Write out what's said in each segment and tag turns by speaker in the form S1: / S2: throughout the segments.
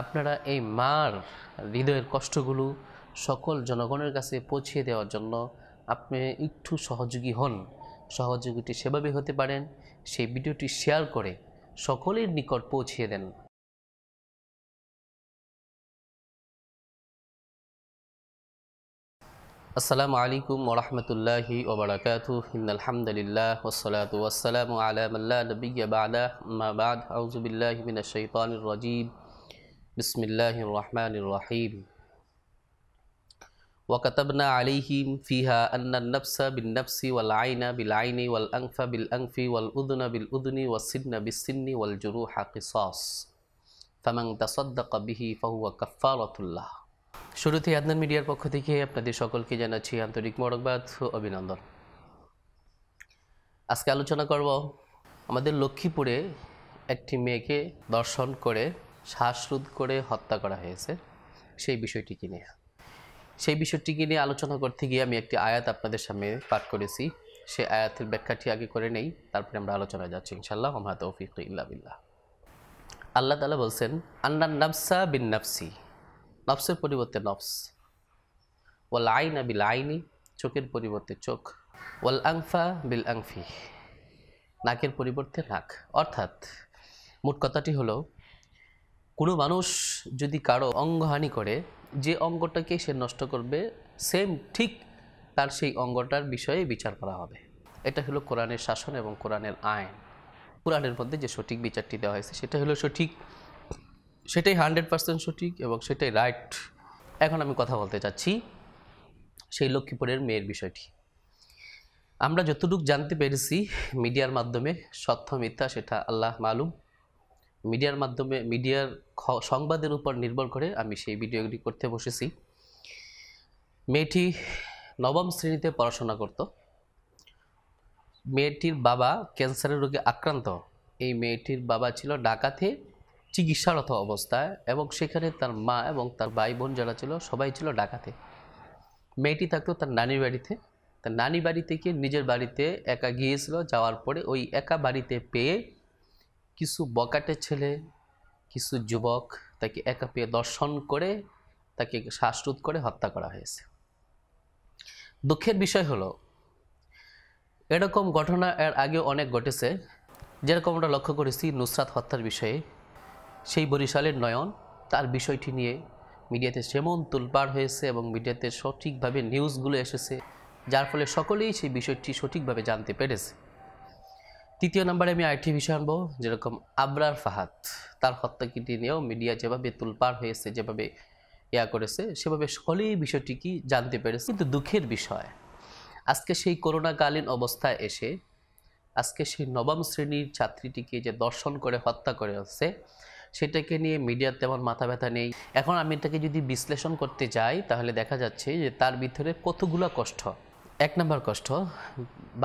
S1: আপনারা এই মার হৃদয়ের কষ্টগুলো সকল জনগণের কাছে পৌঁছিয়ে দেওয়ার জন্য আপনি একটু সহযোগী হন সহযোগীটি সেভাবে হতে পারেন সেই ভিডিওটি শেয়ার করে সকলের নিকট পৌঁছিয়ে দেন আসসালামু আলাইকুম ওরহমতুল্লাহি ওবরাকাতহামদুলিল্লাহ আলহামদুলিল্লাহ ওসলাত ওয়াসালামু আলামাল্লা নবী বাদ বিসমিল্লাহ রহমান রাহিম وكتبنا عليهم فيها أن النفس بالنفس والعين بالعين والأنف بالأنف والأذن بالأذن والسن بالسن والجروح قصاص فمن تصدق به فهو كفارة الله শুরুতে আদনান মিডিয়ার পক্ষ থেকে আপনাদের সকলকে জানাচ্ছি আন্তরিক মরকবাদ ও অভিনন্দন আজকে আলোচনা করব আমাদের লক্ষ্মীপুরে একটি মেয়েকে দর্শন করে শ্বাসরোধ করে হত্যা করা হয়েছে সেই বিষয়টিকে নিয়ে সেই বিষয়টিকে নিয়ে আলোচনা করতে গিয়ে আমি একটি আয়াত আপনাদের সামনে পাঠ করেছি সে আয়াতের ব্যাখ্যাটি আগে করে নেই তারপরে আমরা আলোচনায় যাচ্ছি ইনশাল্লাহ ওমা তৌফিক ইল্লা বিল্লাহ আল্লাহ তালা বলছেন আন্নার নাফসা বিন নাফসি নফসের পরিবর্তে নফস ওয়াল আইনা বিল আইনি চোখের পরিবর্তে চোখ ওয়াল আংফা বিল আংফি নাকের পরিবর্তে নাক অর্থাৎ মোট কথাটি হলো কোনো মানুষ যদি কারো অঙ্গহানি করে যে অঙ্গটাকে সে নষ্ট করবে সেম ঠিক তার সেই অঙ্গটার বিষয়ে বিচার করা হবে এটা হলো কোরআনের শাসন এবং কোরআনের আইন কোরআনের মধ্যে যে সঠিক বিচারটি দেওয়া হয়েছে সেটা হলো সঠিক সেটাই হান্ড্রেড পার্সেন্ট সঠিক এবং সেটাই রাইট এখন আমি কথা বলতে চাচ্ছি সেই লক্ষ্মীপুরের মেয়ের বিষয়টি আমরা যতটুকু জানতে পেরেছি মিডিয়ার মাধ্যমে সত্য মিথ্যা সেটা আল্লাহ মালুম মিডিয়ার মাধ্যমে মিডিয়ার সংবাদের উপর নির্ভর করে আমি সেই ভিডিওগুলি করতে বসেছি মেয়েটি নবম শ্রেণীতে পড়াশোনা করত মেয়েটির বাবা ক্যান্সারের রোগে আক্রান্ত এই মেয়েটির বাবা ছিল ডাকাতে চিকিৎসারত অবস্থায় এবং সেখানে তার মা এবং তার ভাই বোন যারা ছিল সবাই ছিল ডাকাতে মেয়েটি থাকতো তার নানির বাড়িতে তার নানি বাড়ি থেকে নিজের বাড়িতে একা গিয়েছিল যাওয়ার পরে ওই একা বাড়িতে পেয়ে কিছু বকাটে ছেলে কিছু যুবক তাকে একা পেয়ে দর্শন করে তাকে শ্বাসরোধ করে হত্যা করা হয়েছে দুঃখের বিষয় হলো এরকম ঘটনা এর আগে অনেক ঘটেছে যেরকম আমরা লক্ষ্য করেছি নুসরাত হত্যার বিষয়ে সেই বরিশালের নয়ন তার বিষয়টি নিয়ে মিডিয়াতে সেমন তুলপাড় হয়েছে এবং মিডিয়াতে সঠিকভাবে নিউজগুলো এসেছে যার ফলে সকলেই সেই বিষয়টি সঠিকভাবে জানতে পেরেছে তৃতীয় নম্বরে আমি আরেকটি বিষয় আনবো যেরকম আবরার ফাহাদ তার হত্যাকীটি নিয়েও মিডিয়া যেভাবে তুলপার হয়েছে যেভাবে ইয়া করেছে সেভাবে সকলেই বিষয়টি কি জানতে পেরেছে কিন্তু দুঃখের বিষয় আজকে সেই করোনাকালীন অবস্থায় এসে আজকে সেই নবম শ্রেণীর ছাত্রীটিকে যে দর্শন করে হত্যা করে হচ্ছে সেটাকে নিয়ে মিডিয়ার তেমন মাথা ব্যথা নেই এখন আমি এটাকে যদি বিশ্লেষণ করতে যাই তাহলে দেখা যাচ্ছে যে তার ভিতরে কতগুলো কষ্ট এক নম্বর কষ্ট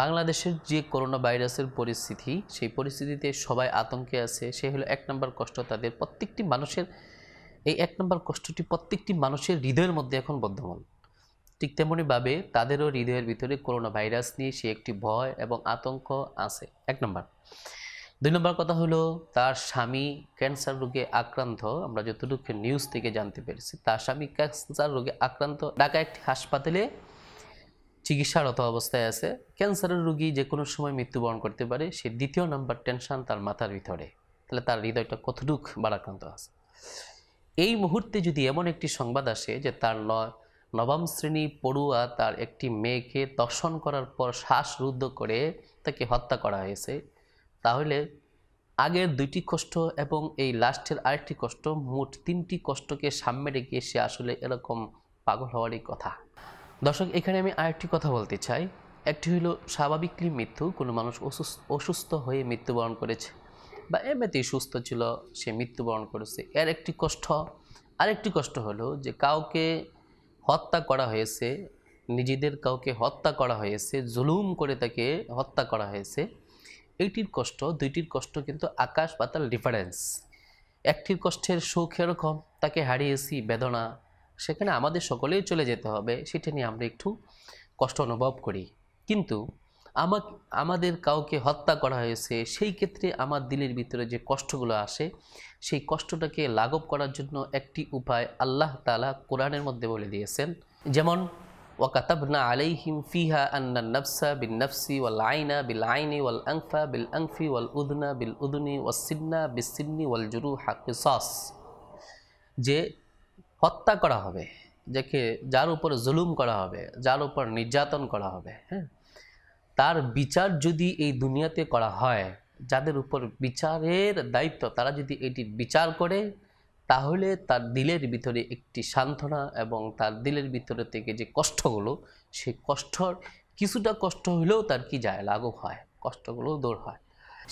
S1: বাংলাদেশের যে করোনা ভাইরাসের পরিস্থিতি সেই পরিস্থিতিতে সবাই আতঙ্কে আছে সে হলো এক নম্বর কষ্ট তাদের প্রত্যেকটি মানুষের এই এক নম্বর কষ্টটি প্রত্যেকটি মানুষের হৃদয়ের মধ্যে এখন বদ্ধমান ঠিক তেমনইভাবে তাদেরও হৃদয়ের ভিতরে করোনা ভাইরাস নিয়ে সে একটি ভয় এবং আতঙ্ক আছে এক নম্বর দুই নম্বর কথা হলো তার স্বামী ক্যান্সার রোগে আক্রান্ত আমরা যতটুকু নিউজ থেকে জানতে পেরেছি তার স্বামী ক্যান্সার রোগে আক্রান্ত ঢাকা একটি হাসপাতালে চিকিৎসারত অবস্থায় আছে ক্যান্সারের রোগী যে কোনো সময় মৃত্যুবরণ করতে পারে সে দ্বিতীয় নাম্বার টেনশন তার মাথার ভিতরে তাহলে তার হৃদয়টা কতটুক বাড়াক্রান্ত আছে এই মুহূর্তে যদি এমন একটি সংবাদ আসে যে তার নবম শ্রেণী পড়ুয়া তার একটি মেয়েকে দর্শন করার পর শ্বাসরুদ্ধ করে তাকে হত্যা করা হয়েছে তাহলে আগের দুইটি কষ্ট এবং এই লাস্টের আরেকটি কষ্ট মোট তিনটি কষ্টকে সামনে রেখে সে আসলে এরকম পাগল হওয়ারই কথা দর্শক এখানে আমি আরেকটি কথা বলতে চাই একটি হলো স্বাভাবিকলি মৃত্যু কোনো মানুষ অসুস্থ হয়ে মৃত্যুবরণ করেছে বা এমনিতেই সুস্থ ছিল সে মৃত্যুবরণ করেছে এর একটি কষ্ট আরেকটি কষ্ট হলো যে কাউকে হত্যা করা হয়েছে নিজেদের কাউকে হত্যা করা হয়েছে জুলুম করে তাকে হত্যা করা হয়েছে এইটির কষ্ট দুইটির কষ্ট কিন্তু আকাশ পাতাল ডিফারেন্স একটির কষ্টের সুখ এরকম তাকে হারিয়েছি বেদনা সেখানে আমাদের সকলেই চলে যেতে হবে সেটা নিয়ে আমরা একটু কষ্ট অনুভব করি কিন্তু আমা আমাদের কাউকে হত্যা করা হয়েছে সেই ক্ষেত্রে আমার দিলের ভিতরে যে কষ্টগুলো আসে সেই কষ্টটাকে লাঘব করার জন্য একটি উপায় আল্লাহ তালা কোরআনের মধ্যে বলে দিয়েছেন যেমন ওয়াকাতাবনা আলাইহিম ফিহা আন্না নফসা বিল নফসি ওয়াল আইনা বিল আইনি ওয়াল আংফা বিল আংফি ওয়াল উদনা বিল উদনি ওয়াসিন্না বিসিন্নি ওয়াল জুরু হাকিস যে হত্যা করা হবে যাকে যার উপর জুলুম করা হবে যার উপর নির্যাতন করা হবে হ্যাঁ তার বিচার যদি এই দুনিয়াতে করা হয় যাদের উপর বিচারের দায়িত্ব তারা যদি এটি বিচার করে তাহলে তার দিলের ভিতরে একটি সান্ত্বনা এবং তার দিলের ভিতরে থেকে যে কষ্টগুলো সেই কষ্টর কিছুটা কষ্ট হলেও তার কি যায় লাঘব হয় কষ্টগুলো দূর হয়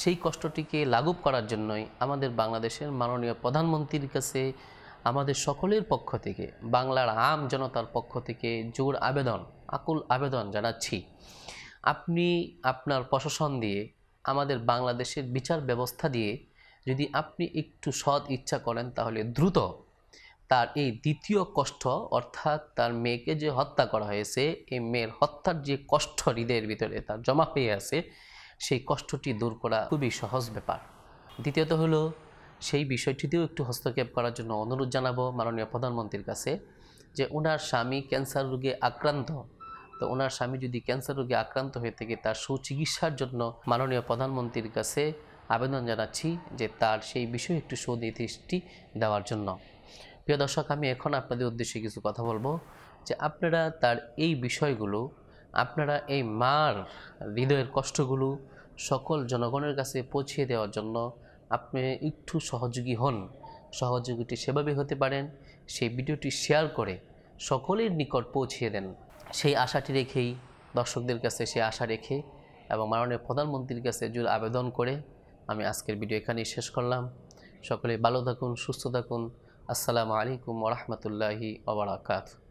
S1: সেই কষ্টটিকে লাঘব করার জন্যই আমাদের বাংলাদেশের মাননীয় প্রধানমন্ত্রীর কাছে আমাদের সকলের পক্ষ থেকে বাংলার আম জনতার পক্ষ থেকে জোর আবেদন আকুল আবেদন জানাচ্ছি আপনি আপনার প্রশাসন দিয়ে আমাদের বাংলাদেশের বিচার ব্যবস্থা দিয়ে যদি আপনি একটু সৎ ইচ্ছা করেন তাহলে দ্রুত তার এই দ্বিতীয় কষ্ট অর্থাৎ তার মেয়েকে যে হত্যা করা হয়েছে এই মেয়ের হত্যার যে কষ্ট হৃদয়ের ভিতরে তার জমা পেয়ে আছে সেই কষ্টটি দূর করা খুবই সহজ ব্যাপার দ্বিতীয়ত হলো সেই বিষয়টিতেও একটু হস্তক্ষেপ করার জন্য অনুরোধ জানাবো মাননীয় প্রধানমন্ত্রীর কাছে যে ওনার স্বামী ক্যান্সার রোগে আক্রান্ত তো ওনার স্বামী যদি ক্যান্সার রোগে আক্রান্ত হয়ে থাকে তার সুচিকিৎসার জন্য মাননীয় প্রধানমন্ত্রীর কাছে আবেদন জানাচ্ছি যে তার সেই বিষয়ে একটু সুনির্দিষ্টি দেওয়ার জন্য প্রিয় দর্শক আমি এখন আপনাদের উদ্দেশ্যে কিছু কথা বলবো যে আপনারা তার এই বিষয়গুলো আপনারা এই মার হৃদয়ের কষ্টগুলো সকল জনগণের কাছে পৌঁছিয়ে দেওয়ার জন্য আপনি একটু সহযোগী হন সহযোগীটি সেভাবে হতে পারেন সেই ভিডিওটি শেয়ার করে সকলের নিকট পৌঁছিয়ে দেন সেই আশাটি রেখেই দর্শকদের কাছে সেই আশা রেখে এবং মাননীয় প্রধানমন্ত্রীর কাছে জোর আবেদন করে আমি আজকের ভিডিও এখানেই শেষ করলাম সকলে ভালো থাকুন সুস্থ থাকুন আসসালামু আলাইকুম ওরহমতুল্লাহি ওবরাকাতু